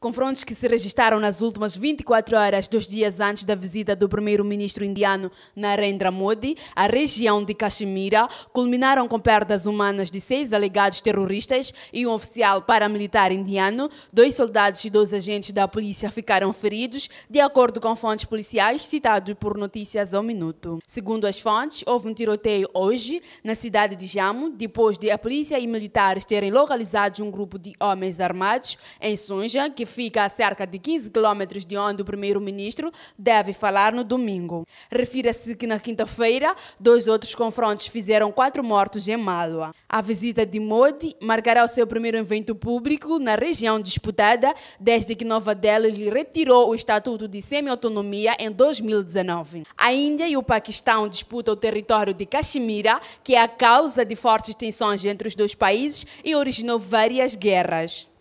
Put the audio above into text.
Confrontos que se registaram nas últimas 24 horas, dos dias antes da visita do primeiro-ministro indiano Narendra Modi à região de Caxemira, culminaram com perdas humanas de seis alegados terroristas e um oficial paramilitar indiano. Dois soldados e dois agentes da polícia ficaram feridos, de acordo com fontes policiais citadas por Notícias ao Minuto. Segundo as fontes, houve um tiroteio hoje na cidade de Jamo, depois de a polícia e militares terem localizado um grupo de homens armados em Sunja que fica a cerca de 15 quilômetros de onde o primeiro-ministro deve falar no domingo. Refira-se que na quinta-feira, dois outros confrontos fizeram quatro mortos em Malwa. A visita de Modi marcará o seu primeiro evento público na região disputada desde que Nova Delhi lhe retirou o estatuto de semi-autonomia em 2019. A Índia e o Paquistão disputam o território de Caxemira, que é a causa de fortes tensões entre os dois países e originou várias guerras.